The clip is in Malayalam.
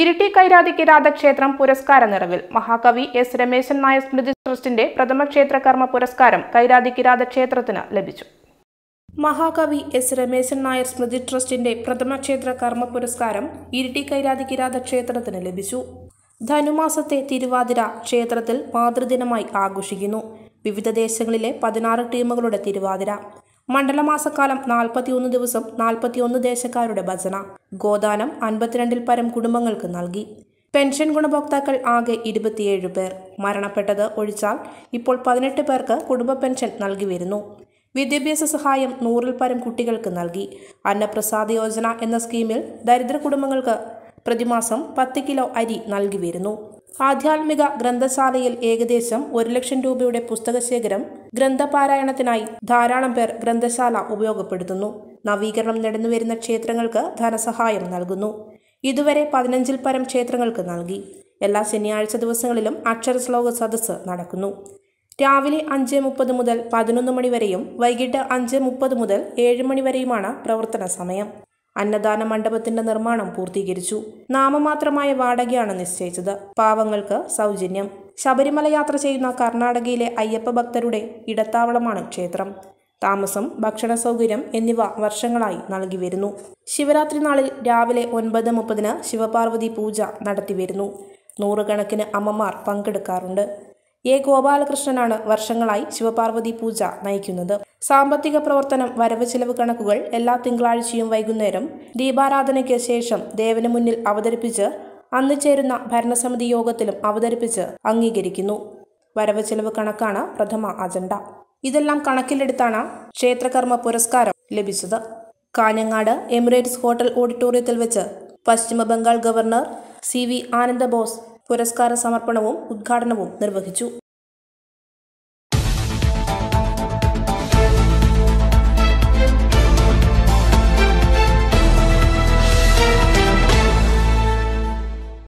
ഇരിട്ടി കൈരാതിക്ക് രാധക്ഷേത്രം പുരസ്കാര നിറവിൽ മഹാകവി എസ് രമേശൻ നായർ സ്മൃതി ട്രസ്റ്റിന്റെ പ്രഥമ ക്ഷേത്രകർമ്മ പുരസ്കാരം കൈരാതിക്ക് ക്ഷേത്രത്തിന് ലഭിച്ചു മഹാകവി എസ് രമേശൻ നായർ സ്മൃതി ട്രസ്റ്റിന്റെ പ്രഥമ ക്ഷേത്ര കർമ്മ പുരസ്കാരം ഇരിട്ടി കൈരാതി കിരാതക്ഷേത്രത്തിന് ലഭിച്ചു ധനുമാസത്തെ തിരുവാതിര ക്ഷേത്രത്തിൽ മാതൃദിനമായി ആഘോഷിക്കുന്നു വിവിധ ദേശങ്ങളിലെ പതിനാറ് ടീമുകളുടെ തിരുവാതിര മണ്ഡലമാസക്കാലം നാൽപ്പത്തിയൊന്ന് ദിവസം നാൽപ്പത്തിയൊന്ന് ദേശക്കാരുടെ ഭജന ഗോദാനം അൻപത്തിരണ്ടിൽ പരം കുടുംബങ്ങൾക്ക് നൽകി പെൻഷൻ ഗുണഭോക്താക്കൾ ആകെ ഇരുപത്തിയേഴ് പേർ മരണപ്പെട്ടത് ഒഴിച്ചാൽ ഇപ്പോൾ പതിനെട്ട് പേർക്ക് കുടുംബ പെൻഷൻ നൽകി വരുന്നു വിദ്യാഭ്യാസ സഹായം നൂറിൽ പരം കുട്ടികൾക്ക് നൽകി അന്നപ്രസാദ് യോജന എന്ന സ്കീമിൽ ദരിദ്ര കുടുംബങ്ങൾക്ക് പ്രതിമാസം പത്ത് കിലോ അരി നൽകി വരുന്നു ആധ്യാത്മിക ഗ്രന്ഥശാലയിൽ ഏകദേശം ഒരു ലക്ഷം രൂപയുടെ പുസ്തകശേഖരം ഗ്രന്ഥപാരായണത്തിനായി ധാരാളം പേർ ഗ്രന്ഥശാല ഉപയോഗപ്പെടുത്തുന്നു നവീകരണം നടന്നുവരുന്ന ക്ഷേത്രങ്ങൾക്ക് ധനസഹായം നൽകുന്നു ഇതുവരെ പതിനഞ്ചിൽ പരം ക്ഷേത്രങ്ങൾക്ക് നൽകി എല്ലാ ശനിയാഴ്ച ദിവസങ്ങളിലും അക്ഷരശ്ലോക സദസ്സ് നടക്കുന്നു രാവിലെ അഞ്ച് മുപ്പത് മുതൽ പതിനൊന്ന് മണിവരെയും വൈകിട്ട് അഞ്ച് മുപ്പത് മുതൽ ഏഴ് മണിവരെയുമാണ് പ്രവർത്തന സമയം അന്നദാന മണ്ഡപത്തിന്റെ നിർമ്മാണം പൂർത്തീകരിച്ചു നാമമാത്രമായ വാടകയാണ് നിശ്ചയിച്ചത് പാവങ്ങൾക്ക് സൗജന്യം ശബരിമല യാത്ര ചെയ്യുന്ന കർണാടകയിലെ അയ്യപ്പ ഭക്തരുടെ ഇടത്താവളമാണ് ക്ഷേത്രം താമസം ഭക്ഷണ സൗകര്യം എന്നിവ വർഷങ്ങളായി നൽകി വരുന്നു ശിവരാത്രി നാളിൽ രാവിലെ ഒൻപത് മുപ്പതിന് ശിവപാർവതി പൂജ നടത്തിവരുന്നു നൂറുകണക്കിന് അമ്മമാർ പങ്കെടുക്കാറുണ്ട് എ ഗോപാലകൃഷ്ണനാണ് വർഷങ്ങളായി ശിവപാർവതി പൂജ നയിക്കുന്നത് സാമ്പത്തിക പ്രവർത്തനം വരവ് ചെലവ് കണക്കുകൾ എല്ലാ തിങ്കളാഴ്ചയും വൈകുന്നേരം ദീപാരാധനയ്ക്ക് ശേഷം ദേവന് മുന്നിൽ അവതരിപ്പിച്ച് അന്ന് ചേരുന്ന ഭരണസമിതി യോഗത്തിലും അവതരിപ്പിച്ച് അംഗീകരിക്കുന്നു വരവ് ചെലവ് കണക്കാണ് പ്രഥമ അജണ്ട ഇതെല്ലാം കണക്കിലെടുത്താണ് ക്ഷേത്രകർമ്മ പുരസ്കാരം ലഭിച്ചത് കാഞ്ഞങ്ങാട് എമിറേറ്റ്സ് ഹോട്ടൽ ഓഡിറ്റോറിയത്തിൽ വെച്ച് പശ്ചിമ Bengal governor C V Ananda Bose പുരസ്കാര സമർപ്പണവും ഉദ്ഘാടനവും നിർവഹിച്ചു